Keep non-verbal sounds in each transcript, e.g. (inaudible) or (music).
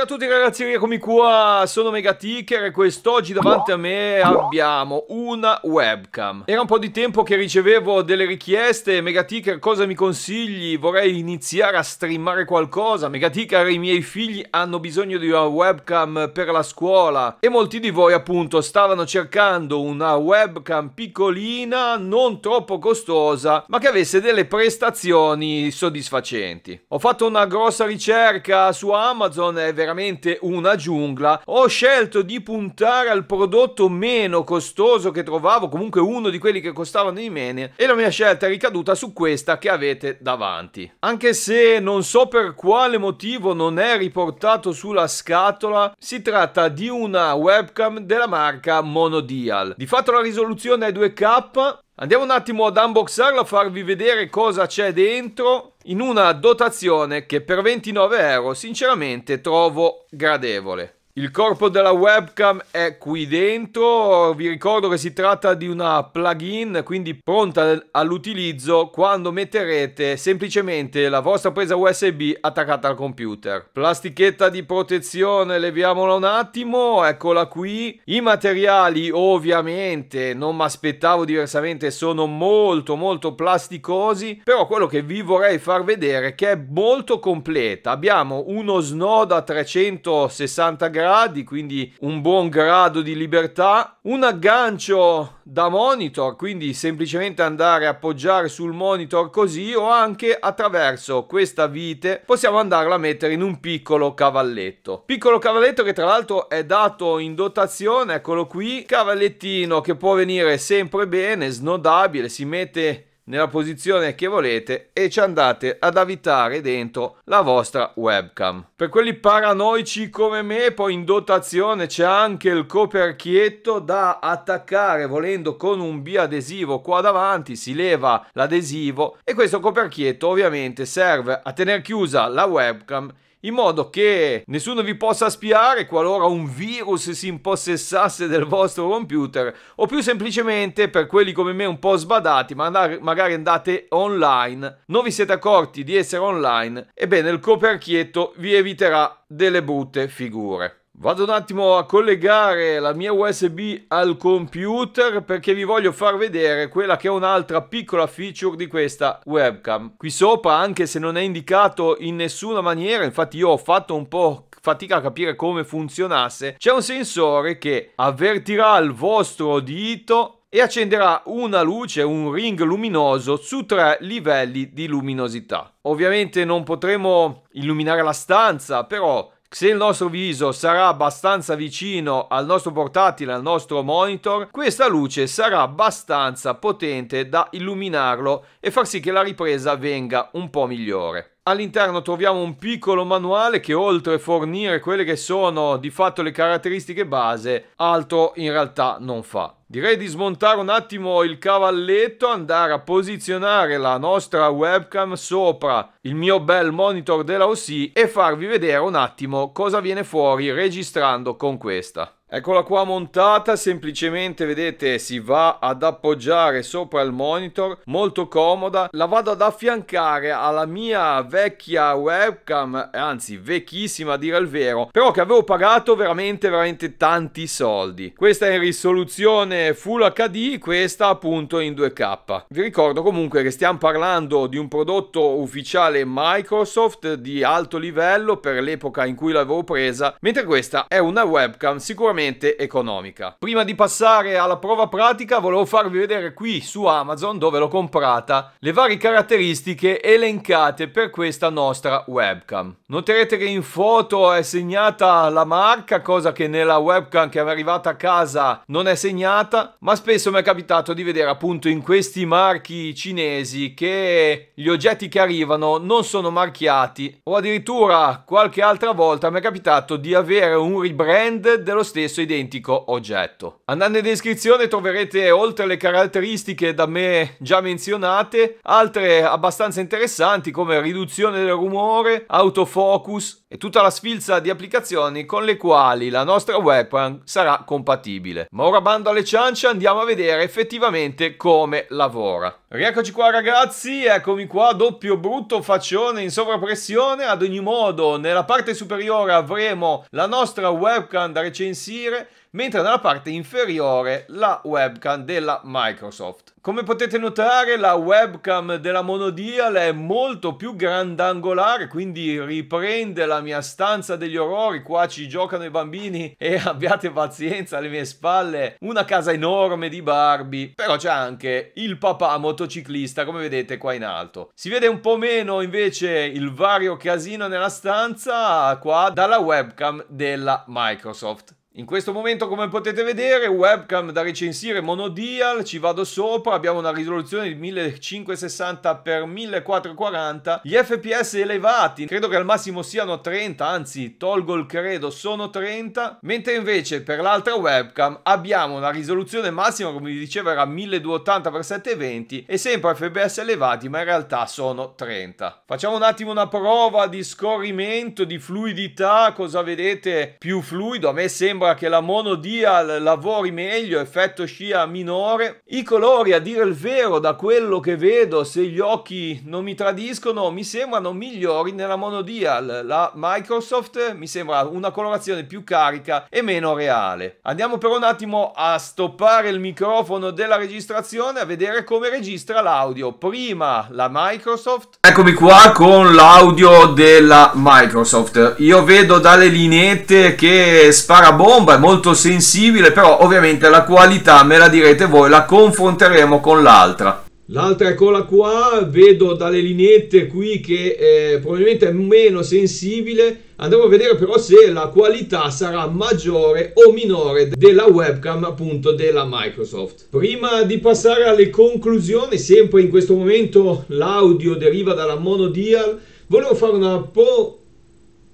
Ciao a tutti ragazzi, eccomi qua, sono Megaticker e quest'oggi davanti a me abbiamo una webcam. Era un po' di tempo che ricevevo delle richieste, Megaticker cosa mi consigli? Vorrei iniziare a streamare qualcosa, Megaticker i miei figli hanno bisogno di una webcam per la scuola e molti di voi appunto stavano cercando una webcam piccolina, non troppo costosa, ma che avesse delle prestazioni soddisfacenti. Ho fatto una grossa ricerca su Amazon e veramente veramente una giungla, ho scelto di puntare al prodotto meno costoso che trovavo, comunque uno di quelli che costavano di meno, e la mia scelta è ricaduta su questa che avete davanti. Anche se non so per quale motivo non è riportato sulla scatola, si tratta di una webcam della marca Monodial. Di fatto la risoluzione è 2K, Andiamo un attimo ad unboxarla, farvi vedere cosa c'è dentro in una dotazione che per 29 euro sinceramente trovo gradevole. Il corpo della webcam è qui dentro, vi ricordo che si tratta di una plugin, quindi pronta all'utilizzo quando metterete semplicemente la vostra presa USB attaccata al computer. Plastichetta di protezione, leviamola un attimo, eccola qui. I materiali ovviamente, non mi aspettavo diversamente, sono molto molto plasticosi, però quello che vi vorrei far vedere è che è molto completa. Abbiamo uno snodo a 360 gradi gradi, quindi un buon grado di libertà, un aggancio da monitor, quindi semplicemente andare a appoggiare sul monitor così o anche attraverso questa vite possiamo andarla a mettere in un piccolo cavalletto. Piccolo cavalletto che tra l'altro è dato in dotazione, eccolo qui, cavallettino che può venire sempre bene, snodabile, si mette nella posizione che volete e ci andate ad avvitare dentro la vostra webcam. Per quelli paranoici come me, poi in dotazione c'è anche il coperchietto da attaccare volendo con un biadesivo qua davanti, si leva l'adesivo e questo coperchietto ovviamente serve a tenere chiusa la webcam in modo che nessuno vi possa spiare qualora un virus si impossessasse del vostro computer o più semplicemente per quelli come me un po' sbadati, ma magari andate online, non vi siete accorti di essere online, ebbene il coperchietto vi eviterà delle brutte figure. Vado un attimo a collegare la mia USB al computer perché vi voglio far vedere quella che è un'altra piccola feature di questa webcam. Qui sopra, anche se non è indicato in nessuna maniera, infatti io ho fatto un po' fatica a capire come funzionasse, c'è un sensore che avvertirà il vostro dito e accenderà una luce, un ring luminoso su tre livelli di luminosità. Ovviamente non potremo illuminare la stanza, però se il nostro viso sarà abbastanza vicino al nostro portatile, al nostro monitor, questa luce sarà abbastanza potente da illuminarlo e far sì che la ripresa venga un po' migliore. All'interno troviamo un piccolo manuale che oltre a fornire quelle che sono di fatto le caratteristiche base, altro in realtà non fa. Direi di smontare un attimo il cavalletto, andare a posizionare la nostra webcam sopra il mio bel monitor della OC e farvi vedere un attimo cosa viene fuori registrando con questa. Eccola qua montata, semplicemente vedete si va ad appoggiare sopra il monitor, molto comoda. La vado ad affiancare alla mia vecchia webcam, eh, anzi vecchissima a dire il vero, però che avevo pagato veramente veramente tanti soldi. Questa è in risoluzione Full HD, questa appunto in 2K. Vi ricordo comunque che stiamo parlando di un prodotto ufficiale Microsoft di alto livello per l'epoca in cui l'avevo presa, mentre questa è una webcam sicuramente sicuramente economica. Prima di passare alla prova pratica volevo farvi vedere qui su Amazon dove l'ho comprata le varie caratteristiche elencate per questa nostra webcam. Noterete che in foto è segnata la marca, cosa che nella webcam che è arrivata a casa non è segnata, ma spesso mi è capitato di vedere appunto in questi marchi cinesi che gli oggetti che arrivano non sono marchiati o addirittura qualche altra volta mi è capitato di avere un rebrand dello stesso stesso identico oggetto. Andando in descrizione troverete oltre le caratteristiche da me già menzionate, altre abbastanza interessanti come riduzione del rumore, autofocus e tutta la sfilza di applicazioni con le quali la nostra webcam sarà compatibile. Ma ora bando alle ciance andiamo a vedere effettivamente come lavora. Rieccoci qua ragazzi, eccomi qua, doppio brutto faccione in sovrappressione, ad ogni modo nella parte superiore avremo la nostra webcam da recensire uscire, mentre nella parte inferiore la webcam della Microsoft. Come potete notare la webcam della Monodial è molto più grandangolare, quindi riprende la mia stanza degli orrori, qua ci giocano i bambini (laughs) e abbiate pazienza alle mie spalle, una casa enorme di Barbie, però c'è anche il papà motociclista come vedete qua in alto. Si vede un po' meno invece il vario casino nella stanza qua dalla webcam della Microsoft. In questo momento, come potete vedere, webcam da recensire monodial, ci vado sopra, abbiamo una risoluzione di 1560x1440, gli FPS elevati, credo che al massimo siano 30, anzi tolgo il credo, sono 30, mentre invece per l'altra webcam abbiamo una risoluzione massima, come vi dicevo, era 1280x720 e sempre FPS elevati, ma in realtà sono 30. Facciamo un attimo una prova di scorrimento, di fluidità, cosa vedete più fluido? A me sembra ancora che la mono dia lavori meglio, effetto scia minore. I colori, a dire il vero, da quello che vedo, se gli occhi non mi tradiscono, mi sembrano migliori nella mono dial. La Microsoft mi sembra una colorazione più carica e meno reale. Andiamo per un attimo a stoppare il microfono della registrazione a vedere come registra l'audio. Prima la Microsoft. Eccomi qua con l'audio della Microsoft. Io vedo dalle lineette che spara bomba bomba, è molto sensibile, però ovviamente la qualità me la direte voi, la confronteremo con l'altra. L'altra eccola qua, vedo dalle lineette qui che eh, probabilmente è meno sensibile, andremo a vedere però se la qualità sarà maggiore o minore della webcam appunto della Microsoft. Prima di passare alle conclusioni, sempre in questo momento l'audio deriva dalla monodial, volevo fare una po'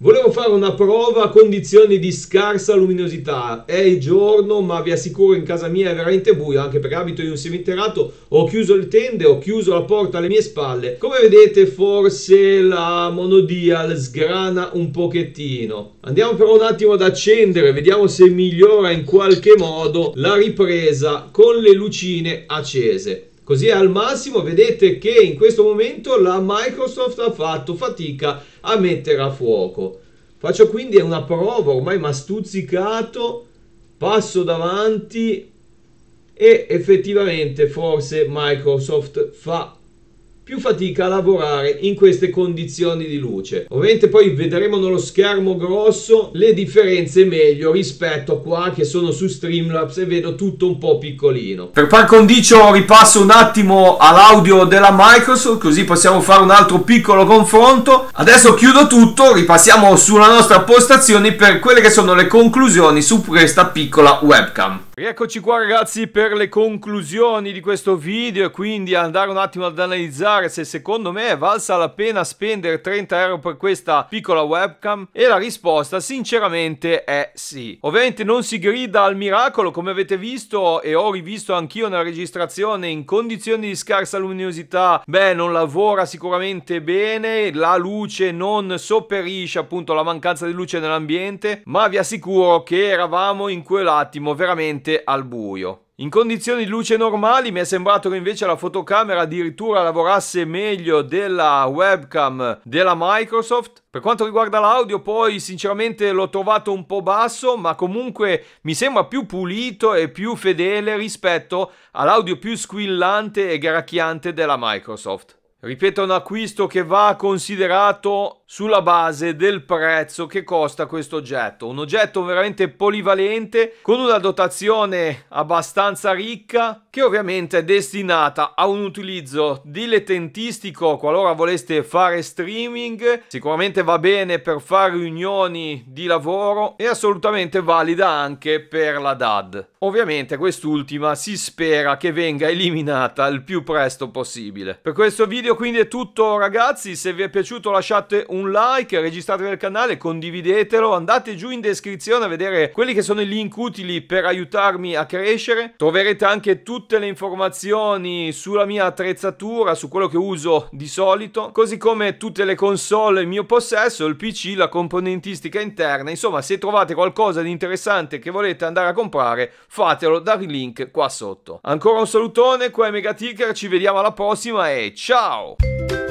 Volevo fare una prova a condizioni di scarsa luminosità, è il giorno ma vi assicuro in casa mia è veramente buio anche perché abito in un seminterrato, ho chiuso le tende, ho chiuso la porta alle mie spalle. Come vedete forse la monodial sgrana un pochettino. Andiamo però un attimo ad accendere, vediamo se migliora in qualche modo la ripresa con le lucine accese. Così al massimo vedete che in questo momento la Microsoft ha fatto fatica a mettere a fuoco. Faccio quindi una prova, ormai mastuzzicato, passo davanti e effettivamente forse Microsoft fa più fatica a lavorare in queste condizioni di luce. Ovviamente poi vedremo nello schermo grosso le differenze meglio rispetto a qua che sono su Streamlabs e vedo tutto un po' piccolino. Per par condicio ripasso un attimo all'audio della Microsoft così possiamo fare un altro piccolo confronto. Adesso chiudo tutto, ripassiamo sulla nostra postazione per quelle che sono le conclusioni su questa piccola webcam. Eccoci qua ragazzi per le conclusioni di questo video e quindi andare un attimo ad analizzare se secondo me è valsa la pena spendere 30 euro per questa piccola webcam e la risposta sinceramente è sì. Ovviamente non si grida al miracolo come avete visto e ho rivisto anch'io nella registrazione in condizioni di scarsa luminosità, beh non lavora sicuramente bene, la luce non sopperisce appunto la mancanza di luce nell'ambiente ma vi assicuro che eravamo in quell'attimo veramente completamente al buio. In condizioni di luce normali mi è sembrato che invece la fotocamera addirittura lavorasse meglio della webcam della Microsoft. Per quanto riguarda l'audio poi sinceramente l'ho trovato un po' basso ma comunque mi sembra più pulito e più fedele rispetto all'audio più squillante e gracchiante della Microsoft. Ripeto, un acquisto che va considerato sulla base del prezzo che costa questo oggetto. Un oggetto veramente polivalente con una dotazione abbastanza ricca che ovviamente è destinata a un utilizzo dilettentistico qualora voleste fare streaming. Sicuramente va bene per fare riunioni di lavoro e assolutamente valida anche per la DAD. Ovviamente quest'ultima si spera che venga eliminata il più presto possibile. Per questo video video quindi è tutto ragazzi, se vi è piaciuto lasciate un like, registratevi al canale, condividetelo, andate giù in descrizione a vedere quelli che sono i link utili per aiutarmi a crescere. Troverete anche tutte le informazioni sulla mia attrezzatura, su quello che uso di solito, così come tutte le console in mio possesso, il PC, la componentistica interna, insomma se trovate qualcosa di interessante che volete andare a comprare fatelo dal link qua sotto. Ancora un salutone, qua è Megaticker, ci vediamo alla prossima e ciao! Tchau!